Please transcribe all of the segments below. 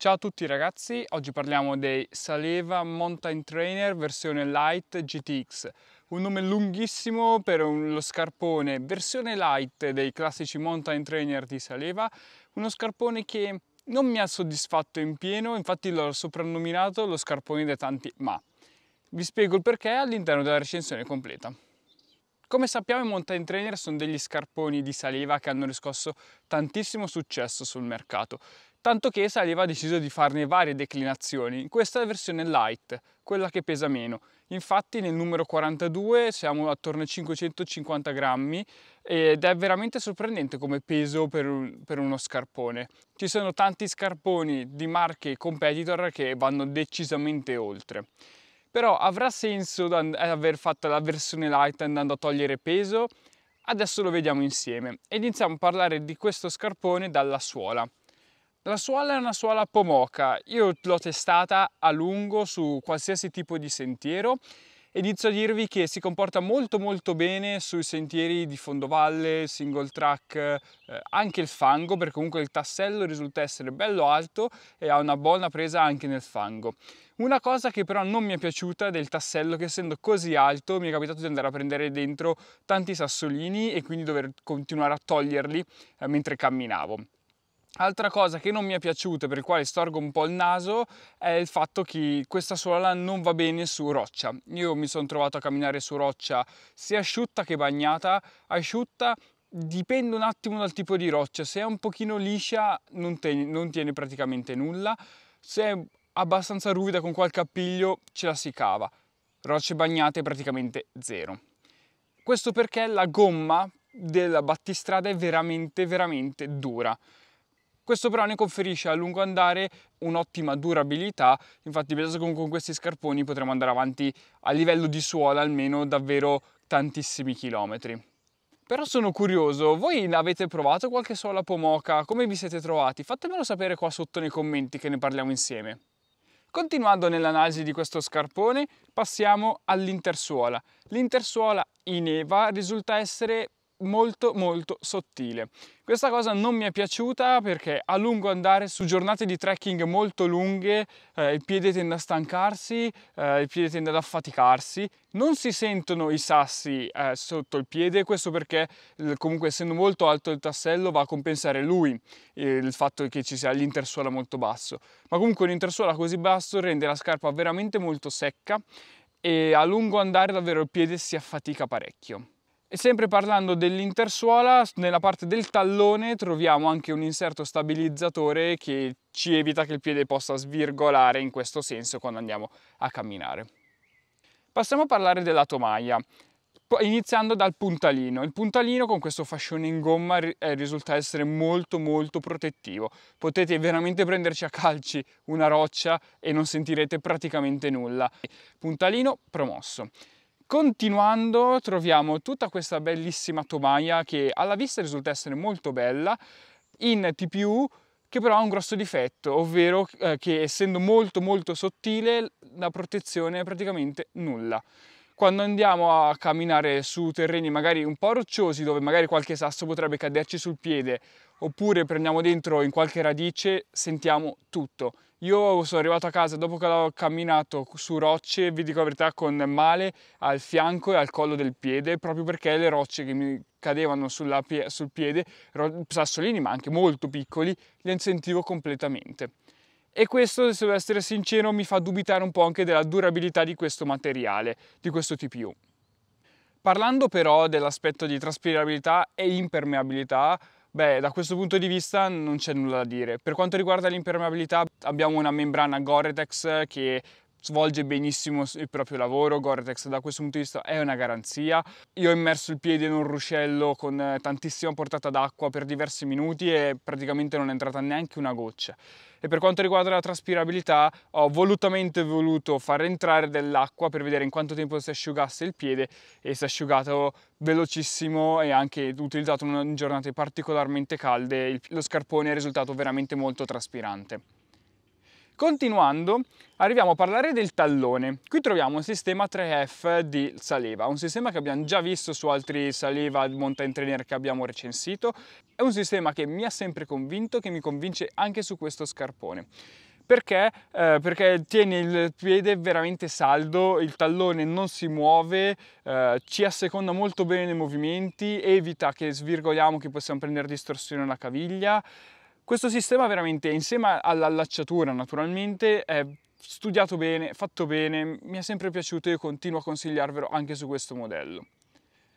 Ciao a tutti ragazzi, oggi parliamo dei Saleva Mountain Trainer versione Light GTX, un nome lunghissimo per un, lo scarpone versione light dei classici mountain trainer di Saleva, uno scarpone che non mi ha soddisfatto in pieno, infatti l'ho soprannominato lo scarpone dei tanti ma. Vi spiego il perché all'interno della recensione completa. Come sappiamo i mountain trainer sono degli scarponi di saliva che hanno riscosso tantissimo successo sul mercato tanto che Saliva ha deciso di farne varie declinazioni. Questa è la versione light, quella che pesa meno. Infatti nel numero 42 siamo attorno ai 550 grammi ed è veramente sorprendente come peso per, un, per, uno scarpone. Ci sono tanti scarponi di marche competitor che vanno decisamente oltre. Però avrà senso eh, aver fatto la versione light andando a togliere peso? Adesso lo vediamo insieme iniziamo a parlare di questo scarpone dalla suola. La suola è una suola pomoca, io l'ho testata a lungo su qualsiasi tipo di sentiero ed inizio a dirvi che si comporta molto molto bene sui sentieri di fondovalle, single track, eh, anche il fango perché comunque il tassello risulta essere bello alto e ha una buona presa anche nel fango. Una cosa che però non mi è piaciuta del tassello che essendo così alto mi è capitato di andare a prendere dentro tanti sassolini e quindi dover continuare a toglierli eh, mentre camminavo. Altra cosa che non mi è piaciuta e per il quale storgo un po' il naso è il fatto che questa suola non va bene su roccia. Io mi sono trovato a camminare su roccia sia asciutta che bagnata. Asciutta dipende un attimo dal tipo di roccia, se è un pochino liscia non, te, non tiene praticamente nulla, se è abbastanza ruvida con qualche appiglio ce la si cava. Rocce bagnate praticamente zero. Questo perché la gomma della battistrada è veramente veramente dura questo però ne conferisce a lungo andare un'ottima durabilità, infatti penso che con questi scarponi potremo andare avanti a livello di suola almeno davvero tantissimi chilometri. Però sono curioso, voi avete provato qualche suola pomoca? Come vi siete trovati? Fatemelo sapere qua sotto nei commenti che ne parliamo insieme. Continuando nell'analisi di questo scarpone, passiamo all'intersuola. L'intersuola in EVA risulta essere molto molto sottile. Questa cosa non mi è piaciuta perché a lungo andare su giornate di trekking molto lunghe eh, il piede tende a stancarsi, eh, il piede tende ad affaticarsi, non si sentono i sassi eh, sotto il piede, questo perché comunque essendo molto alto il tassello va a compensare lui eh, il fatto che ci sia l'intersuola molto basso, ma comunque un intersuola così basso rende la scarpa veramente molto secca e a lungo andare davvero il piede si affatica parecchio. E sempre parlando dell'intersuola, nella parte del tallone troviamo anche un inserto stabilizzatore che ci evita che il piede possa svirgolare in questo senso quando andiamo a camminare. Passiamo a parlare della tomaia, iniziando dal puntalino. Il puntalino con questo fascione in gomma eh, risulta essere molto molto protettivo. Potete veramente prenderci a calci una roccia e non sentirete praticamente nulla. Puntalino promosso. Continuando troviamo tutta questa bellissima tomaia che alla vista risulta essere molto bella in TPU che però ha un grosso difetto, ovvero eh, che essendo molto molto sottile la protezione è praticamente nulla quando andiamo a camminare su terreni magari un po' rocciosi dove magari qualche sasso potrebbe caderci sul piede oppure prendiamo dentro in qualche radice sentiamo tutto io sono arrivato a casa dopo che ho camminato su rocce, vi dico la verità, con male al fianco e al collo del piede, proprio perché le rocce che mi cadevano sulla, sul piede, sassolini ma anche molto piccoli, le sentivo completamente. E questo, se devo essere sincero, mi fa dubitare un po' anche della durabilità di questo materiale, di questo TPU. Parlando però dell'aspetto di traspirabilità e impermeabilità, Beh, da questo punto di vista non c'è nulla da dire. Per quanto riguarda l'impermeabilità, abbiamo una membrana Gore-Tex che svolge benissimo il proprio lavoro, Gore-Tex da questo punto di vista è una garanzia. Io ho immerso il piede in un ruscello con eh, tantissima portata d'acqua per diversi minuti e praticamente non è entrata neanche una goccia. E per quanto riguarda la traspirabilità ho volutamente voluto far entrare dell'acqua per vedere in quanto tempo si asciugasse il piede e si è asciugato velocissimo e anche utilizzato in giornate particolarmente calde lo scarpone è risultato veramente molto traspirante. Continuando, arriviamo a parlare del tallone. Qui troviamo un sistema 3F di Saleva, un sistema che abbiamo già visto su altri Saleva mountain trainer che abbiamo recensito. È un sistema che mi ha sempre convinto, che mi convince anche su questo scarpone. Perché? Eh, perché tiene il piede veramente saldo, il tallone non si muove, eh, ci asseconda molto bene nei movimenti, evita che svirgoliamo, che possiamo prendere distorsione alla caviglia, questo sistema veramente insieme all'allacciatura naturalmente è studiato bene, fatto bene, mi è sempre piaciuto e continuo a consigliarvelo anche su questo modello.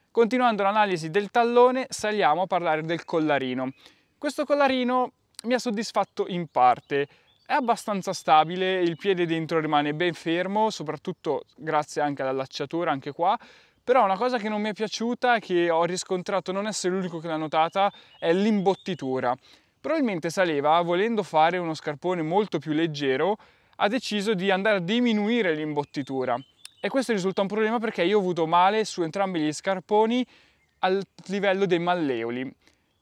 Continuando l'analisi del tallone saliamo a parlare del collarino. Questo collarino mi ha soddisfatto in parte, è abbastanza stabile, il piede dentro rimane ben fermo, soprattutto grazie anche all'allacciatura, anche qua, però una cosa che non mi è piaciuta, che ho riscontrato non essere l'unico che l'ha notata, è l'imbottitura. Probabilmente Saleva, volendo fare uno scarpone molto più leggero, ha deciso di andare a diminuire l'imbottitura e questo risulta un problema perché io ho avuto male su entrambi gli scarponi al livello dei malleoli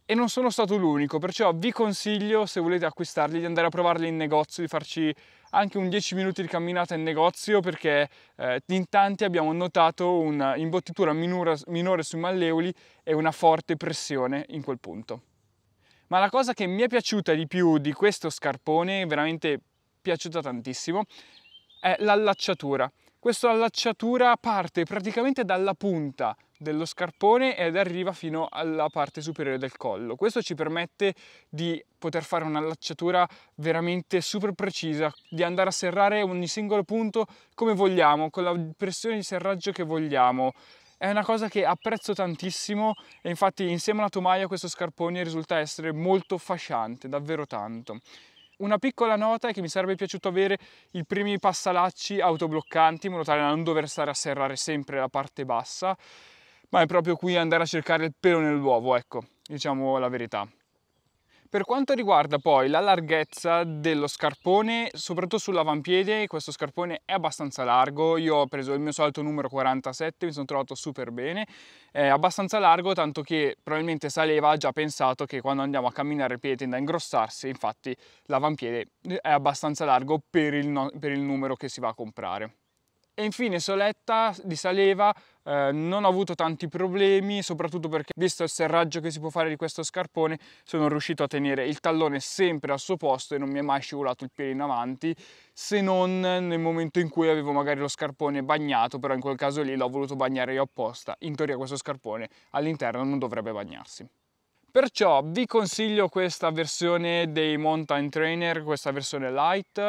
e non sono stato l'unico, perciò vi consiglio se volete acquistarli di andare a provarli in negozio, di farci anche un 10 minuti di camminata in negozio perché eh, in tanti abbiamo notato un'imbottitura minore, minore sui malleoli e una forte pressione in quel punto ma la cosa che mi è piaciuta di più di questo scarpone, veramente piaciuta tantissimo, è l'allacciatura. Questa allacciatura parte praticamente dalla punta dello scarpone ed arriva fino alla parte superiore del collo. Questo ci permette di poter fare un'allacciatura veramente super precisa, di andare a serrare ogni singolo punto come vogliamo, con la pressione di serraggio che vogliamo è una cosa che apprezzo tantissimo e infatti insieme alla tomaia questo scarpone risulta essere molto fasciante, davvero tanto. Una piccola nota è che mi sarebbe piaciuto avere i primi passalacci autobloccanti in modo tale da non dover stare a serrare sempre la parte bassa, ma è proprio qui andare a cercare il pelo nell'uovo, ecco, diciamo la verità. Per quanto riguarda poi la larghezza dello scarpone, soprattutto sull'avampiede, questo scarpone è abbastanza largo, io ho preso il mio solito numero 47, mi sono trovato super bene, è abbastanza largo tanto che probabilmente Saleva ha già pensato che quando andiamo a camminare il piede tende a ingrossarsi, infatti l'avampiede è abbastanza largo per il, no per il numero che si va a comprare e infine soletta di Saleva eh, non ho avuto tanti problemi soprattutto perché visto il serraggio che si può fare di questo scarpone sono riuscito a tenere il tallone sempre al suo posto e non mi è mai scivolato il piede in avanti se non nel momento in cui avevo magari lo scarpone bagnato però in quel caso lì l'ho voluto bagnare io apposta in teoria questo scarpone all'interno non dovrebbe bagnarsi Perciò vi consiglio questa versione dei Mountain Trainer, questa versione light.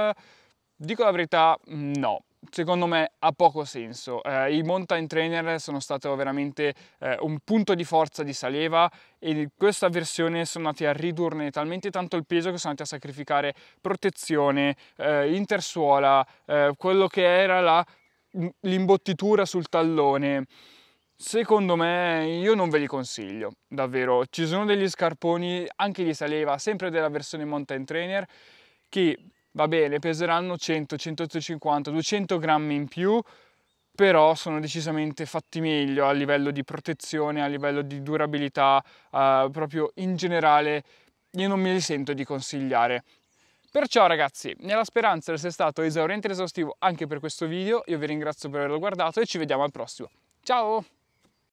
Dico la verità, no, secondo me ha poco senso. Eh, I mountain trainer sono stato veramente eh, un punto di forza di Saleva e in questa versione sono andati a ridurne talmente tanto il peso che sono andati a sacrificare protezione, eh, intersuola, eh, quello che era la, mm, l'imbottitura sul tallone. Secondo me io non ve li consiglio, davvero. Ci sono degli scarponi, anche di Saleva, sempre della versione mountain trainer, che va bene, peseranno 100, 150, 200 grammi in più, però sono decisamente fatti meglio a livello di protezione, a livello di durabilità, eh, proprio in generale io non me li sento di consigliare. Perciò ragazzi, nella speranza di essere stato esauriente ed esaustivo anche per questo video, io vi ringrazio per averlo guardato e ci vediamo al prossimo. Ciao!